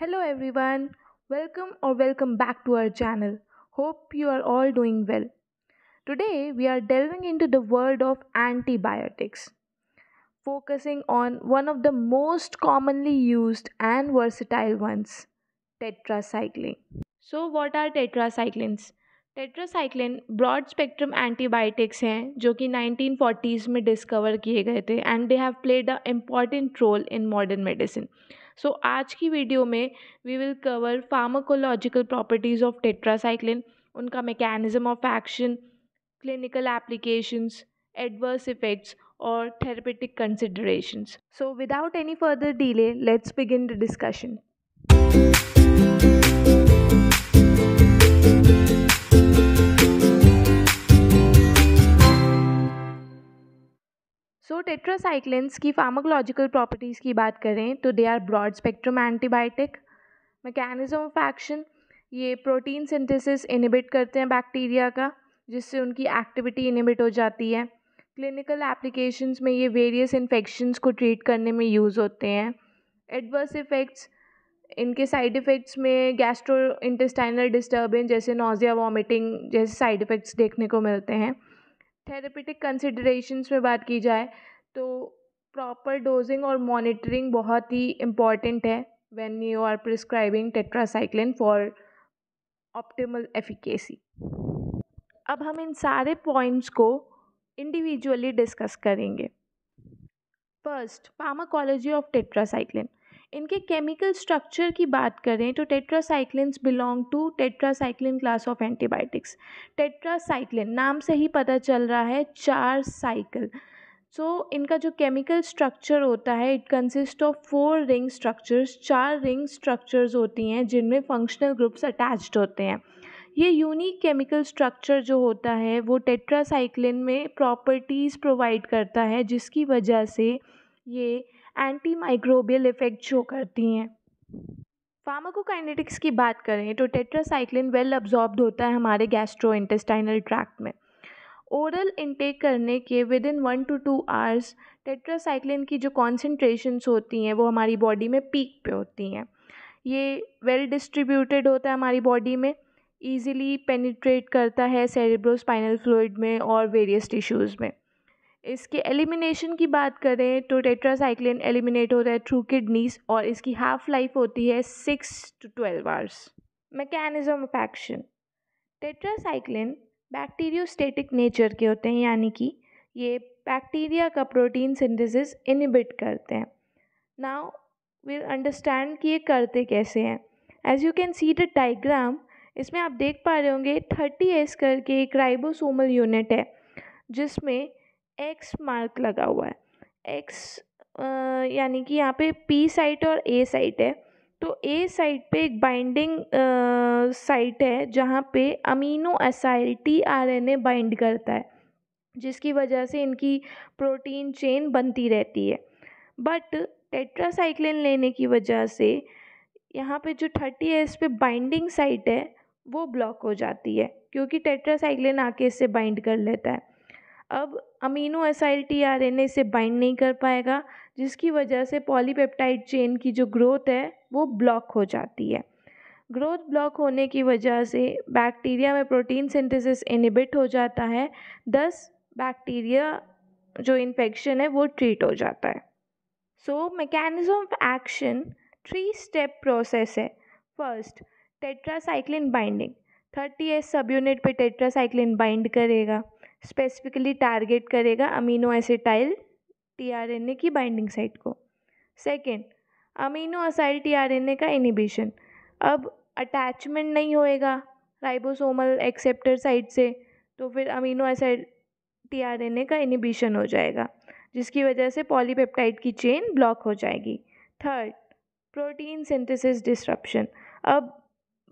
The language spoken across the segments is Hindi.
Hello everyone, welcome or welcome back to our channel. Hope you are all doing well. Today we are delving into the world of antibiotics, focusing on one of the most commonly used and versatile ones, tetracycline. So, what are tetracyclines? Tetracycline broad spectrum antibiotics हैं जो कि 1940s में डिस्कवर किए गए थे and they have played a important role in modern medicine so आज की वीडियो में we will cover pharmacological properties of tetracycline उनका mechanism of action clinical applications adverse effects और therapeutic considerations so without any further delay let's begin the discussion तो की फार्माकोलॉजिकल प्रॉपर्टीज़ की बात करें तो they are broad spectrum antibiotic mechanism of action ये प्रोटीन सिंथेसिस इनिबिट करते हैं बैक्टीरिया का जिससे उनकी एक्टिविटी इनिबिट हो जाती है क्लिनिकल एप्लीकेशंस में ये वेरियस इन्फेक्शंस को ट्रीट करने में यूज़ होते हैं एडवर्स इफ़ेक्ट्स इनके साइड इफ़ेक्ट्स में गैस्ट्रो इंटेस्टाइनल डिस्टर्बेंस जैसे नोज़िया वॉमिटिंग जैसे साइड इफ़ेक्ट्स देखने को मिलते हैं थेरेपिटिक कंसिड्रेशन में बात की जाए तो प्रॉपर डोज़िंग और मॉनिटरिंग बहुत ही इम्पॉर्टेंट है when you are prescribing tetracycline for optimal efficacy अब हम इन सारे पॉइंट्स को इंडिविजुअली डिस्कस करेंगे फर्स्ट फार्माकोलॉजी ऑफ टेट्रासाइक्लिन इनके केमिकल स्ट्रक्चर की बात करें तो tetracycline belong to tetracycline class of antibiotics tetracycline नाम से ही पता चल रहा है चार साइकिल सो इनका जो केमिकल स्ट्रक्चर होता है it consist of four ring structures चार रिंग स्ट्रक्चर्स होती हैं जिनमें फंक्शनल ग्रुप्स अटैच्ड होते हैं ये यूनिक केमिकल स्ट्रक्चर जो होता है वो टेट्रासाइक्लिन में प्रॉपर्टीज़ प्रोवाइड करता है जिसकी वजह से ये एंटी माइक्रोबियल इफ़ेक्ट शो करती हैं फार्माकोकाइनेटिक्स की बात करें तो टेट्रासाइक्लिन वेल अब्जॉर्ब अब्जॉर्ब्ड होता है हमारे गैस्ट्रो इंटेस्टाइनल ट्रैक्ट में ओरल इनटेक करने के within one to two hours tetracycline की जो कॉन्सेंट्रेशन्स होती हैं वो हमारी बॉडी में पीक पे होती हैं ये वेल डिस्ट्रीब्यूटेड होता है हमारी बॉडी में ईजिली पेनिट्रेट करता है स्पाइनल फ्लूड में और वेरियस टिश्यूज़ में इसके एलिमिनेशन की बात करें तो टेट्रासाइक्लिन एलिमिनेट होता है थ्रू किडनीज और इसकी हाफ लाइफ होती है six to twelve hours mechanism of action tetracycline bacteriostatic nature के होते हैं यानी कि ये बैक्टीरिया का प्रोटीन सिंथेसिस इनिबिट करते हैं नाउ वी अंडरस्टैंड कि ये करते कैसे हैं as you can see the diagram इसमें आप देख पा रहे होंगे थर्टी एस करके एक राइबोसोमल यूनिट है जिसमें एक्स मार्क लगा हुआ है एक्स यानी कि यहाँ पे पी साइट और ए साइट है तो ए साइट पे एक बाइंडिंग साइट है जहाँ पे amino acyl T R N A bind करता है जिसकी वजह से इनकी प्रोटीन चेन बनती रहती है बट टेट्रासाइक्लिन लेने की वजह से यहाँ पे जो थर्टी एस पे बाइंडिंग साइट है वो ब्लॉक हो जाती है क्योंकि टेट्रासाइक्लिन आके इससे बाइंड कर लेता है अब amino acyl T R N A से बाइंड नहीं कर पाएगा जिसकी वजह से पॉलीपेप्टाइड चेन की जो ग्रोथ है वो ब्लॉक हो जाती है ग्रोथ ब्लॉक होने की वजह से बैक्टीरिया में प्रोटीन सिंथेसिस इनिबिट हो जाता है दस बैक्टीरिया जो इन्फेक्शन है वो ट्रीट हो जाता है so mechanism of action three step process है first tetracycline binding thirty S subunit पर टेट्रासाइक्लिन बाइंड करेगा स्पेसिफिकली टारगेट करेगा amino acetyl T R N A की बाइंडिंग साइट को second amino acyl T R N A का इनिबिशन अब अटैचमेंट नहीं होएगा राइबोसोमल एक्सेप्टर साइट से तो फिर amino acid T R N A का इनिबिशन हो जाएगा जिसकी वजह से पॉलीपेप्टाइड की चेन ब्लॉक हो जाएगी थर्ड प्रोटीन सिंथेसिस डिस्ट्रप्शन अब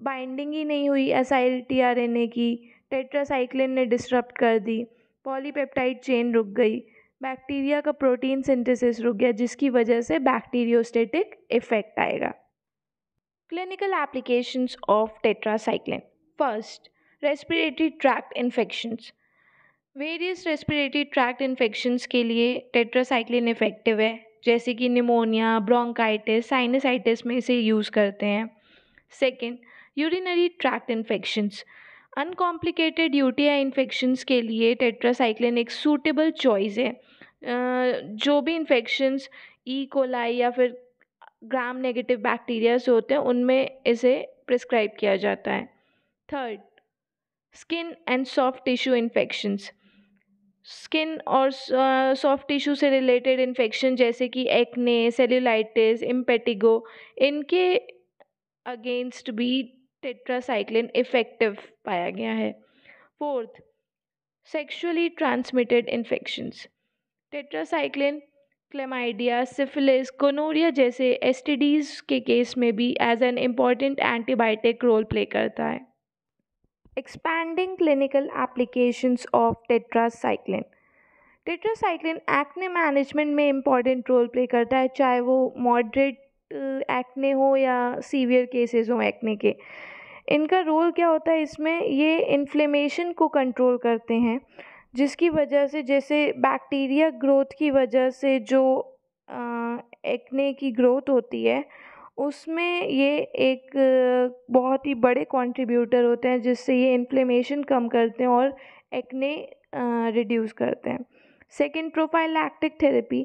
बाइंडिंग ही नहीं हुई acyl T R N A की टेट्रासाइक्लिन ने डिसरप्ट कर दी पॉलीपेप्टाइड चेन रुक गई बैक्टीरिया का प्रोटीन सिंथेसिस रुक गया जिसकी वजह से बैक्टीरियोस्टेटिक इफेक्ट आएगा clinical applications of tetracycline first respiratory tract infections various respiratory tract infections के लिए टेट्रासाइक्लिन इफेक्टिव है जैसे कि निमोनिया ब्रोंकाइटिस साइनसाइटिस में इसे यूज़ करते हैं second urinary tract infections uncomplicated UTI infections के लिए टेट्रासाइक्लिन एक सूटेबल चॉइस है जो भी इन्फेक्शंस ई कोलाई या फिर ग्राम नेगेटिव बैक्टीरिया से होते हैं उनमें इसे प्रिस्क्राइब किया जाता है third skin and soft tissue infections skin और सॉफ्ट टिश्यू से रिलेटेड इन्फेक्शन जैसे कि एक्ने सेल्यूलाइटिस इम्पेटिगो इनके अगेंस्ट भी टेट्रासाइक्लिन इफ़ेक्टिव पाया गया है fourth sexually transmitted infections tetracycline chlamydia syphilis gonorrhoea जैसे एस के केस में भी as an important antibiotic role play करता है expanding clinical applications of tetracycline tetracycline acne management में इम्पॉर्टेंट रोल प्ले करता है चाहे वो मॉडरेट एक्ने हो या सीवियर केसेस हो एक्ने के इनका रोल क्या होता है इसमें ये इन्फ्लेमेशन को कंट्रोल करते हैं जिसकी वजह से जैसे बैक्टीरिया ग्रोथ की वजह से जो एक्ने की ग्रोथ होती है उसमें ये एक बहुत ही बड़े कंट्रीब्यूटर होते हैं जिससे ये इन्फ्लेमेशन कम करते हैं और एक्ने रिड्यूस करते हैं प्रोफाइल एक्टिक थेरेपी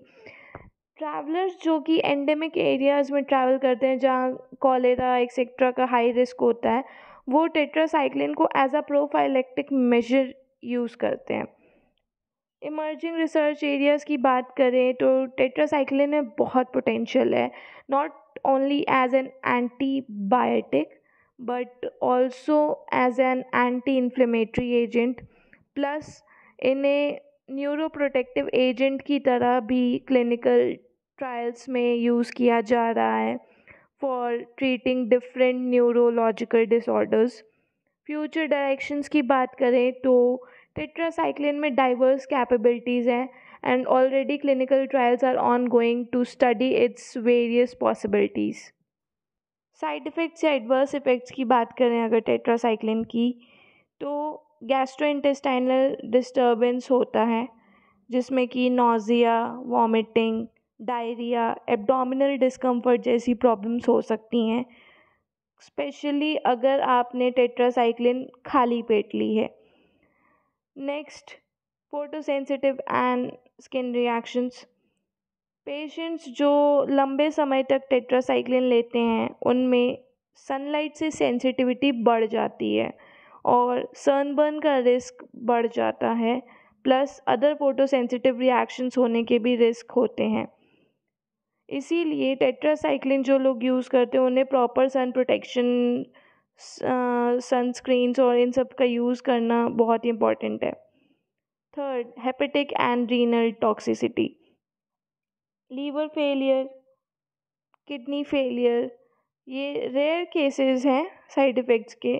ट्रैवलर्स जो कि एंडेमिक एरियाज़ में ट्रैवल करते हैं जहाँ कॉलेरा एक्सेट्रा का हाई रिस्क होता है वो टेट्रासाइक्लिन को as a prophylactic measure use करते हैं इमर्जिंग रिसर्च एरियाज़ की बात करें तो टेट्रासाइक्लिन में बहुत पोटेंशियल है not only as an antibiotic but also as an anti inflammatory agent plus इन्हें न्यूरो प्रोटेक्टिव एजेंट की तरह भी क्लिनिकल ट्रायल्स में यूज़ किया जा रहा है for treating different neurological disorders future directions की बात करें तो टेट्रासाइक्लिन में डाइवर्स कैपेबिलिटीज़ हैं and already clinical trials are ongoing to study its various possibilities side effects या एडवर्स इफ़ेक्ट्स की बात करें अगर टेट्रासाइक्लिन की तो गैस्ट्रो इंटेस्टाइनल डिस्टर्बेंस होता है जिसमें कि nausea vomiting diarrhoea abdominal discomfort जैसी प्रॉब्लम्स हो सकती हैं स्पेशली अगर आपने टेट्रासाइक्लिन खाली पेट ली है next photosensitive and skin reactions patients जो लंबे समय तक टेट्रासाइक्लिन लेते हैं उनमें सनलाइट से सेंसिटिविटी बढ़ जाती है और सनबर्न का रिस्क बढ़ जाता है प्लस अदर फोटोसेंसिटिव रिएक्शंस होने के भी रिस्क होते हैं इसीलिए टेट्रासाइक्लिन जो लोग यूज़ करते हैं उन्हें प्रॉपर सन प्रोटेक्शन सनस्क्रीन्स और इन सब का यूज़ करना बहुत ही इम्पॉर्टेंट है third hepatic and renal toxicity liver failure kidney failure ये रेयर केसेस हैं साइड इफ़ेक्ट्स के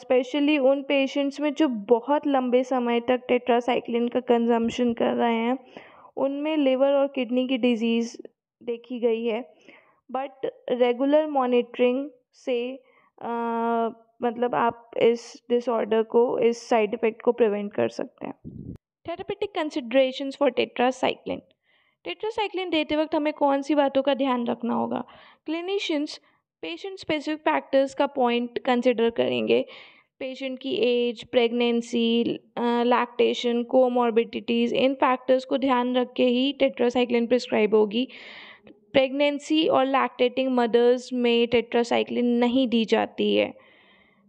स्पेशली उन पेशेंट्स में जो बहुत लंबे समय तक टेट्रासाइक्लिन का कंजम्पशन कर रहे हैं उनमें लिवर और किडनी की डिजीज़ देखी गई है बट रेगुलर मॉनिटरिंग से मतलब आप इस डिसऑर्डर को इस साइड इफ़ेक्ट को प्रिवेंट कर सकते हैं therapeutic consideration for tetracycline tetracycline देते वक्त हमें कौन सी बातों का ध्यान रखना होगा क्लिनिशियंस पेशेंट स्पेसिफिक फैक्टर्स का पॉइंट कंसिडर करेंगे पेशेंट की एज प्रेगनेंसी लैक्टेशन कोमॉर्बिडिटीज़ इन फैक्टर्स को ध्यान रख के ही टेट्रासाइक्लिन प्रिस्क्राइब होगी प्रेगनेंसी और लैक्टेटिंग मदर्स में टेट्रासाइक्लिन नहीं दी जाती है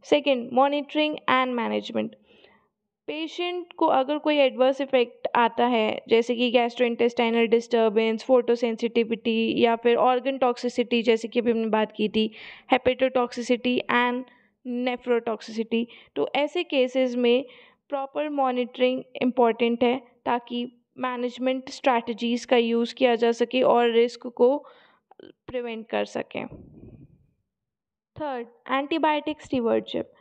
second monitoring and management patient को अगर कोई एडवर्स इफेक्ट आता है जैसे कि गैस्ट्रो इंटेस्टाइनल डिस्टर्बेंस फोटोसेंसिटिविटी या फिर ऑर्गन टॉक्सिसिटी जैसे कि अभी हमने बात की थी हेपेटोटॉक्सिसिटी एंड नेफ्रोटॉक्सिसिटी तो ऐसे केसेस में प्रॉपर मॉनिटरिंग इम्पॉर्टेंट है ताकि मैनेजमेंट स्ट्रैटेजीज़ का यूज़ किया जा सके और रिस्क को प्रिवेंट कर सकें थर्ड एंटीबायोटिक स्टीवर्डशिप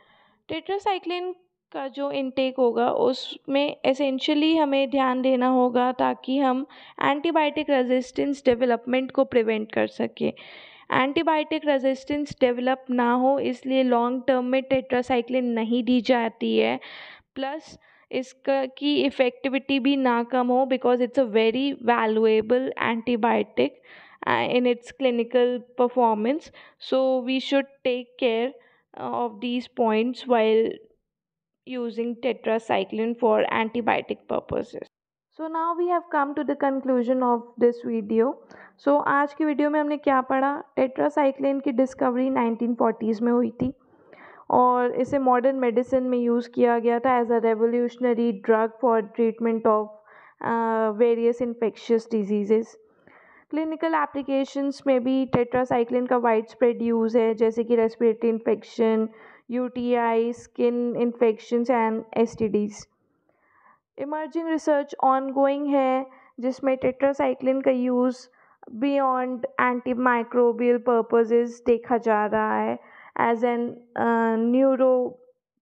टेट्रासाइक्लिन का जो इनटेक होगा उसमें एसेंशली हमें ध्यान देना होगा ताकि हम एंटीबायोटिक रेजिस्टेंस डेवलपमेंट को प्रिवेंट कर सकें एंटीबायोटिक रेजिस्टेंस डेवलप ना हो इसलिए लॉन्ग टर्म में टेट्रासाइक्लिन नहीं दी जाती है प्लस इसका की इफ़ेक्टिविटी भी ना कम हो because it's a very valuable antibiotic in its clinical performance so we should take care of these points while using tetracycline for antibiotic purposes so now we have come to the conclusion of this video so आज की वीडियो में हमने क्या पढ़ा टेट्रासाइक्लिन की डिस्कवरी 1940s में हुई थी और इसे मॉडर्न मेडिसिन में यूज़ किया गया था as a revolutionary drug for treatment of various infectious diseases clinical applications में भी टेट्रासाइक्लिन का वाइड स्प्रेड यूज़ है जैसे कि respiratory infection you skin infections and S T Ds emerging research on going है जिसमें टेट्रासाइक्लिन का use beyond anti microbial purposes देखा जा रहा है as an uh,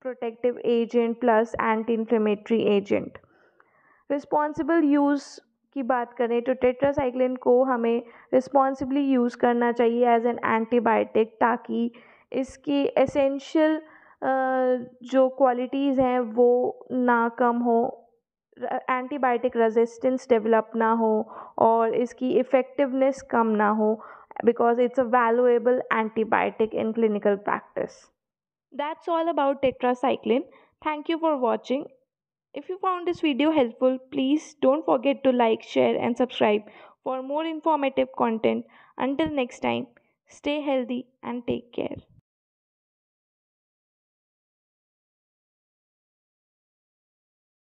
protective agent plus anti-inflammatory agent. Responsible use की बात करें तो टेट्रासाइक्लिन को हमें रिस्पॉन्सिबली यूज़ करना चाहिए एज एन एंटीबायोटिक ताकि इसकी एसेंशियल uh, जो क्वालिटीज़ हैं वो ना कम हो एंटीबायोटिक रेजिस्टेंस डेवलप ना हो और इसकी इफ़ेक्टिवनेस कम ना हो because it's a valuable antibiotic in clinical practice. That's all about tetracycline. Thank you for watching. If you found this video helpful, please don't forget to like, share, and subscribe for more informative content. Until next time, stay healthy and take care.